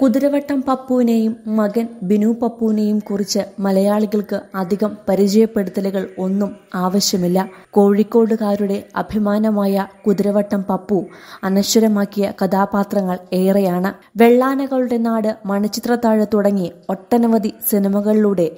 കുതിരവട്ടം പപ്പുവിനെയും മകൻ ബിനു പപ്പുവിനെയും കുറിച്ച് മലയാളികൾക്ക് അധികം പരിചയപ്പെടുത്തലുകൾ ഒന്നും ആവശ്യമില്ല കോഴിക്കോടുകാരുടെ അഭിമാനമായ കുതിരവട്ടം പപ്പു അനശ്വരമാക്കിയ കഥാപാത്രങ്ങൾ ഏറെയാണ് വെള്ളാനകളുടെ നാട് മണിച്ചിത്രത്താഴ് തുടങ്ങി ഒട്ടനവധി സിനിമകളിലൂടെ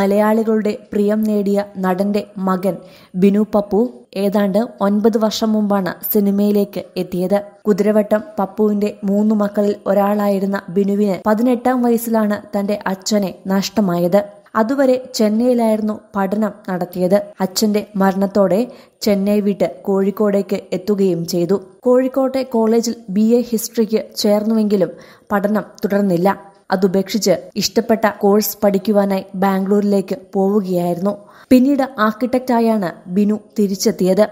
മലയാളികളുടെ പ്രിയം നേടിയ നടന്റെ മകൻ ബിനു പപ്പു ഏതാണ്ട് ഒൻപത് വർഷം മുമ്പാണ് സിനിമയിലേക്ക് എത്തിയത് കുതിരവട്ടം പപ്പുവിന്റെ മൂന്നു മക്കളിൽ ഒരാളായിരുന്ന ബിനുവിന് പതിനെട്ടാം വയസ്സിലാണ് തന്റെ അച്ഛനെ നഷ്ടമായത് അതുവരെ ചെന്നൈയിലായിരുന്നു പഠനം നടത്തിയത് അച്ഛന്റെ മരണത്തോടെ ചെന്നൈ വിട്ട് കോഴിക്കോടേക്ക് എത്തുകയും ചെയ്തു കോഴിക്കോട്ടെ കോളേജിൽ ബി എ ഹിസ്റ്ററിക്ക് ചേർന്നുവെങ്കിലും പഠനം തുടർന്നില്ല അതുപേക്ഷിച്ച് ഇഷ്ടപ്പെട്ട കോഴ്സ് പഠിക്കുവാനായി ബാംഗ്ലൂരിലേക്ക് പോവുകയായിരുന്നു പിന്നീട് ആർക്കിടെക്റ്റായാണ് ബിനു തിരിച്ചെത്തിയത്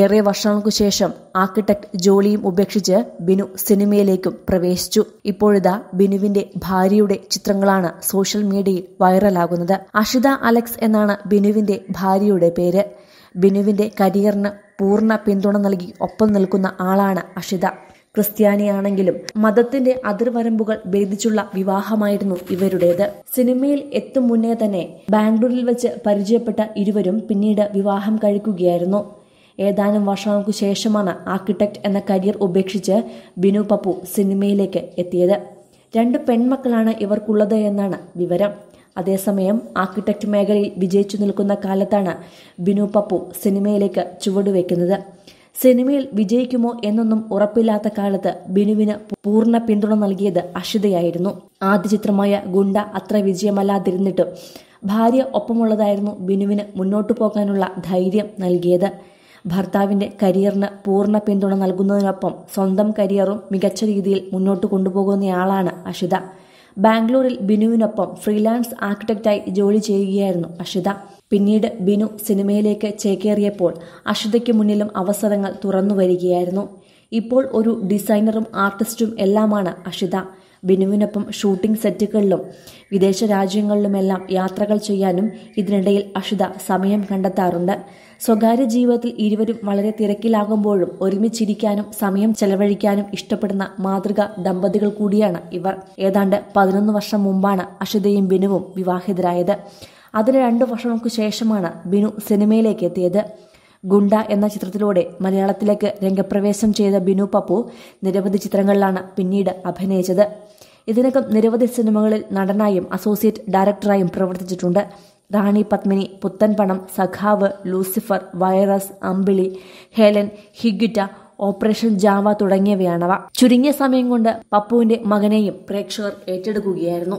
ഏറെ വർഷങ്ങൾക്കു ശേഷം ആർക്കിടെക്ട് ജോലിയും ഉപേക്ഷിച്ച് ബിനു സിനിമയിലേക്കും പ്രവേശിച്ചു ഇപ്പോഴിതാ ബിനുവിന്റെ ഭാര്യയുടെ ചിത്രങ്ങളാണ് സോഷ്യൽ മീഡിയയിൽ വൈറലാകുന്നത് അഷിത അലക്സ് എന്നാണ് ബിനുവിന്റെ ഭാര്യയുടെ പേര് ബിനുവിന്റെ കരിയറിന് പൂർണ്ണ പിന്തുണ നൽകി ഒപ്പം നിൽക്കുന്ന ആളാണ് അഷിത ക്രിസ്ത്യാനിയാണെങ്കിലും മതത്തിന്റെ അതിർവരമ്പുകൾ ഭേദിച്ചുള്ള വിവാഹമായിരുന്നു ഇവരുടേത് സിനിമയിൽ എത്തും മുന്നേ തന്നെ ബാംഗ്ലൂരിൽ വെച്ച് പരിചയപ്പെട്ട ഇരുവരും പിന്നീട് വിവാഹം കഴിക്കുകയായിരുന്നു ഏതാനും വർഷങ്ങൾക്കു ശേഷമാണ് ആർക്കിടെക്ട് എന്ന കരിയർ ഉപേക്ഷിച്ച് ബിനു പപ്പു സിനിമയിലേക്ക് എത്തിയത് രണ്ട് പെൺമക്കളാണ് ഇവർക്കുള്ളത് എന്നാണ് വിവരം അതേസമയം ആർക്കിടെക്ട് മേഖലയിൽ വിജയിച്ചു നിൽക്കുന്ന കാലത്താണ് ബിനു പപ്പു സിനിമയിലേക്ക് ചുവടുവെക്കുന്നത് സിനിമയിൽ വിജയിക്കുമോ എന്നൊന്നും ഉറപ്പില്ലാത്ത കാലത്ത് ബിനുവിന് പൂർണ്ണ പിന്തുണ നൽകിയത് അഷിതയായിരുന്നു ആദ്യ ചിത്രമായ ഗുണ്ട അത്ര വിജയമല്ലാതിരുന്നിട്ടും ഭാര്യ ഒപ്പമുള്ളതായിരുന്നു ബിനുവിന് മുന്നോട്ടു പോകാനുള്ള ധൈര്യം നൽകിയത് ഭർത്താവിന്റെ കരിയറിന് പൂർണ്ണ പിന്തുണ നൽകുന്നതിനൊപ്പം സ്വന്തം കരിയറും മികച്ച രീതിയിൽ മുന്നോട്ട് കൊണ്ടുപോകുന്നയാളാണ് അഷിത ബാംഗ്ലൂരിൽ ബിനുവിനൊപ്പം ഫ്രീലാൻസ് ആർക്കിടെക്റ്റായി ജോലി ചെയ്യുകയായിരുന്നു അഷിത പിന്നീട് ബിനു സിനിമയിലേക്ക് ചേക്കേറിയപ്പോൾ അഷിതയ്ക്ക് മുന്നിലും അവസരങ്ങൾ തുറന്നു വരികയായിരുന്നു ഇപ്പോൾ ഒരു ഡിസൈനറും ആർട്ടിസ്റ്റും എല്ലാമാണ് അഷിത ബിനുവിനൊപ്പം ഷൂട്ടിംഗ് സെറ്റുകളിലും വിദേശ രാജ്യങ്ങളിലുമെല്ലാം യാത്രകൾ ചെയ്യാനും ഇതിനിടയിൽ അഷിത സമയം കണ്ടെത്താറുണ്ട് സ്വകാര്യ ജീവിതത്തിൽ ഇരുവരും വളരെ തിരക്കിലാകുമ്പോഴും ഒരുമിച്ചിരിക്കാനും സമയം ചെലവഴിക്കാനും ഇഷ്ടപ്പെടുന്ന മാതൃക ദമ്പതികൾ കൂടിയാണ് ഇവർ ഏതാണ്ട് പതിനൊന്ന് വർഷം മുമ്പാണ് അഷിതയും ബിനുവും വിവാഹിതരായത് അതിന് രണ്ടു വർഷങ്ങൾക്ക് ശേഷമാണ് ബിനു സിനിമയിലേക്ക് എത്തിയത് ഗുണ്ട എന്ന ചിത്രത്തിലൂടെ മലയാളത്തിലേക്ക് രംഗപ്രവേശം ചെയ്ത ബിനു പപ്പു നിരവധി ചിത്രങ്ങളിലാണ് പിന്നീട് അഭിനയിച്ചത് ഇതിനകം നിരവധി സിനിമകളിൽ നടനായും അസോസിയേറ്റ് ഡയറക്ടറായും പ്രവർത്തിച്ചിട്ടുണ്ട് റാണി Padmini Puthanpanam Sakhavu Lucifer Virus Ambili Helen Higuita Operation Java തുടങ്ങിയവയാണവ ചുരുങ്ങിയ സമയം കൊണ്ട് പപ്പുവിന്റെ മകനെയും പ്രേക്ഷകർ ഏറ്റെടുക്കുകയായിരുന്നു